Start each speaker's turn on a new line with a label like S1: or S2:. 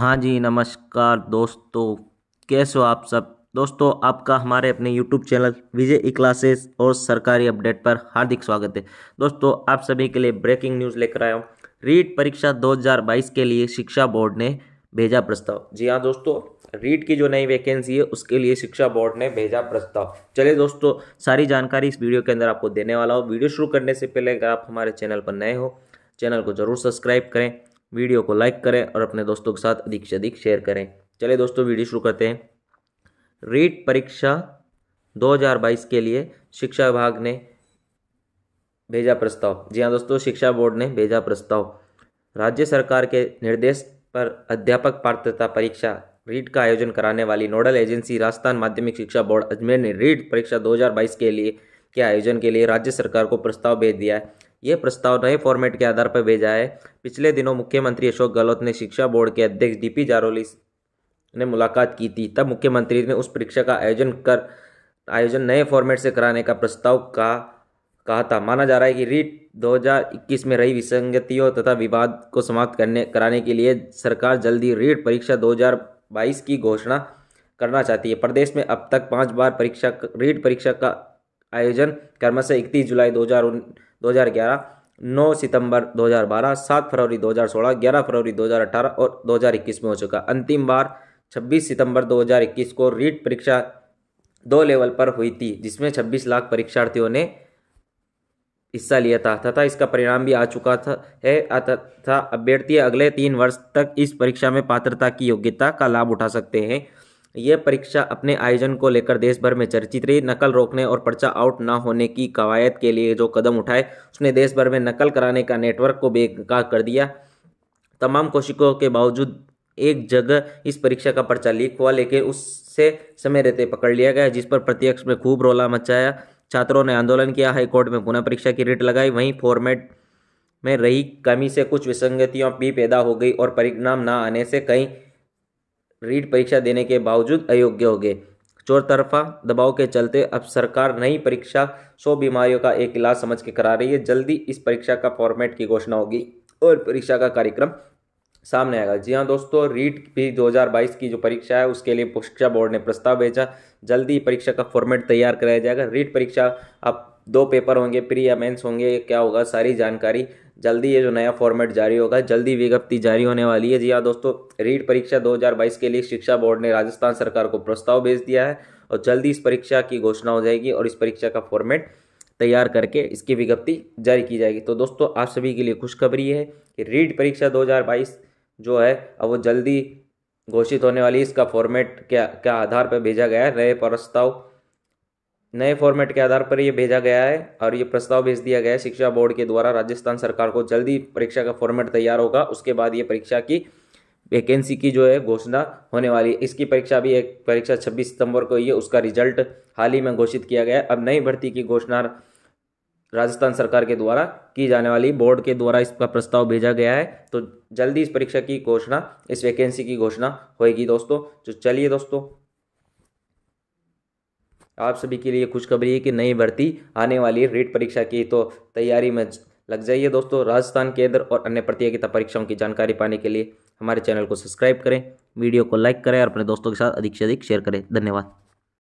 S1: हाँ जी नमस्कार दोस्तों कैसे हो आप सब दोस्तों आपका हमारे अपने YouTube channel Vijay E classes और सरकारी अपडेट पर हार्दिक स्वागत है दोस्तों आप सभी के लिए ब्रेकिंग न्यूज़ लेकर आया हूँ रीट परीक्षा 2022 के लिए शिक्षा बोर्ड ने भेजा प्रस्ताव जी हाँ दोस्तों रीट की जो नई वैकेंसी है उसके लिए शिक्षा बोर्ड ने भेजा प्रस्ताव चलिए दोस्तों सारी जानकारी इस वीडियो के अंदर आपको देने वाला हो वीडियो शुरू करने से पहले अगर आप हमारे चैनल पर नए हो चैनल को जरूर सब्सक्राइब करें वीडियो को लाइक करें और अपने दोस्तों के साथ अधिक से अधिक शेयर करें चलिए दोस्तों वीडियो शुरू करते हैं रीट परीक्षा 2022 के लिए शिक्षा विभाग ने भेजा प्रस्ताव जी हाँ दोस्तों शिक्षा बोर्ड ने भेजा प्रस्ताव राज्य सरकार के निर्देश पर अध्यापक पात्रता परीक्षा रीट का आयोजन कराने वाली नोडल एजेंसी राजस्थान माध्यमिक शिक्षा बोर्ड अजमेर ने रीट परीक्षा 2022 के लिए के आयोजन के लिए राज्य सरकार को प्रस्ताव भेज दिया है यह प्रस्ताव नए फॉर्मेट के आधार पर भेजा है पिछले दिनों मुख्यमंत्री अशोक गहलोत ने शिक्षा बोर्ड के अध्यक्ष पी जारोली ने मुलाकात की थी तब मुख्यमंत्री ने उस परीक्षा का आयोजन कर आयोजन नए फॉर्मेट से कराने का प्रस्ताव का कहा था माना जा रहा है कि रीट 2021 में रही विसंगतियों तथा विवाद को समाप्त करने कराने के लिए सरकार जल्दी रीट परीक्षा 2022 की घोषणा करना चाहती है प्रदेश में अब तक पाँच बार परीक्षा रीट परीक्षा का आयोजन कर्म से इकतीस जुलाई दो ग्यारह 9 सितंबर 2012 7 फरवरी 2016 11 फरवरी 2018 और 2021 में हो चुका अंतिम बार 26 सितंबर 2021 को रीट परीक्षा दो लेवल पर हुई थी जिसमें 26 लाख परीक्षार्थियों ने हिस्सा लिया था तथा इसका परिणाम भी आ चुका था है तथा अभ्यर्थी अगले तीन वर्ष तक इस परीक्षा में पात्रता की योग्यता का लाभ उठा सकते हैं यह परीक्षा अपने आयोजन को लेकर देश भर में चर्चित रही नकल रोकने और पर्चा आउट न होने की कवायद के लिए जो कदम उठाए उसने देश भर में नकल कराने का नेटवर्क को बेकार कर दिया तमाम कोशिकों के बावजूद एक जगह इस परीक्षा का पर्चा लीक हुआ लेकिन उससे समय रहते पकड़ लिया गया जिस पर प्रत्यक्ष में खूब रोला मचाया छात्रों ने आंदोलन किया हाईकोर्ट में पुनः परीक्षा की रिट लगाई वहीं फॉर्मेट में रही कमी से कुछ विसंगतियां भी पैदा हो गई और परिणाम ना आने से कई रीट परीक्षा देने के बावजूद अयोग्य हो गए चौतरफा दबाव के चलते अब सरकार नई परीक्षा सौ बीमारियों का एक इलाज समझ के करा रही है जल्दी इस परीक्षा का फॉर्मेट की घोषणा होगी और परीक्षा का कार्यक्रम सामने आएगा जी हाँ दोस्तों रीट भी 2022 की जो परीक्षा है उसके लिए शिक्षा बोर्ड ने प्रस्ताव भेजा जल्दी परीक्षा का फॉर्मेट तैयार कराया जाएगा रीट परीक्षा अब दो पेपर होंगे प्री या मेंस होंगे क्या होगा सारी जानकारी जल्दी ये जो नया फॉर्मेट जारी होगा जल्दी विज्ञप्ति जारी होने वाली है जी हाँ दोस्तों रीट परीक्षा 2022 के लिए शिक्षा बोर्ड ने राजस्थान सरकार को प्रस्ताव भेज दिया है और जल्दी इस परीक्षा की घोषणा हो जाएगी और इस परीक्षा का फॉर्मेट तैयार करके इसकी विज्ञप्ति जारी की जाएगी तो दोस्तों आप सभी के लिए खुशखबरी है कि रीट परीक्षा दो जो है अब वो जल्दी घोषित होने वाली इसका फॉर्मेट क्या क्या आधार पर भेजा गया है नए प्रस्ताव नए फॉर्मेट के आधार पर यह भेजा गया है और ये प्रस्ताव भेज दिया गया है शिक्षा बोर्ड के द्वारा राजस्थान सरकार को जल्दी परीक्षा का फॉर्मेट तैयार होगा उसके बाद ये परीक्षा की वैकेंसी की जो है घोषणा होने वाली है इसकी परीक्षा भी एक परीक्षा 26 सितंबर को ही है उसका रिजल्ट हाल ही में घोषित किया गया है अब नई भर्ती की घोषणा राजस्थान सरकार के द्वारा की जाने वाली बोर्ड के द्वारा इसका प्रस्ताव भेजा गया है तो जल्दी इस परीक्षा की घोषणा इस वैकेंसी की घोषणा होगी दोस्तों तो चलिए दोस्तों आप सभी के लिए खुशखबरी है कि नई भर्ती आने वाली है रेट परीक्षा की तो तैयारी में लग जाइए दोस्तों राजस्थान केंद्र और अन्य प्रतियोगिता परीक्षाओं की जानकारी पाने के लिए हमारे चैनल को सब्सक्राइब करें वीडियो को लाइक करें और अपने दोस्तों के साथ अधिक से अधिक शेयर करें धन्यवाद